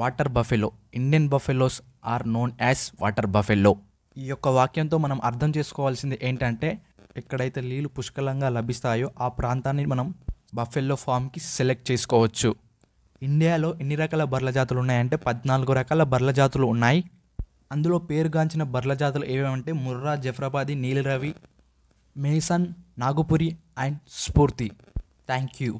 water buffalo Indian buffaloes are known as water buffalo ఈ యొక్క వాక్యంతో మనం అర్థం చేసుకోవాల్సింది ఏంటంటే ఎక్కడైతే నీళ్ళు పుష్కలంగా లభిస్తాయో ఆ ప్రాంతాన్ని మనం బఫెల్లో ఫామ్కి సెలెక్ట్ చేసుకోవచ్చు ఇండియాలో ఎన్ని రకాల బర్ల జాతులు ఉన్నాయంటే పద్నాలుగు రకాల బర్ల జాతులు ఉన్నాయి అందులో పేరుగాంచిన బర్ల జాతులు ఏవేమంటే ముర్రా జఫ్రాబాది నీలరవి మేసన్ నాగపురి అండ్ స్ఫూర్తి థ్యాంక్ యూ